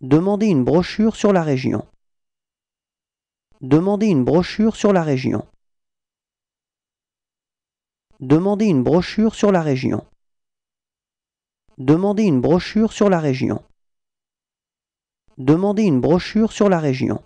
Demandez une brochure sur la région. Demandez une brochure sur la région. Demandez une brochure sur la région. Demandez une brochure sur la région. Demandez une brochure sur la région.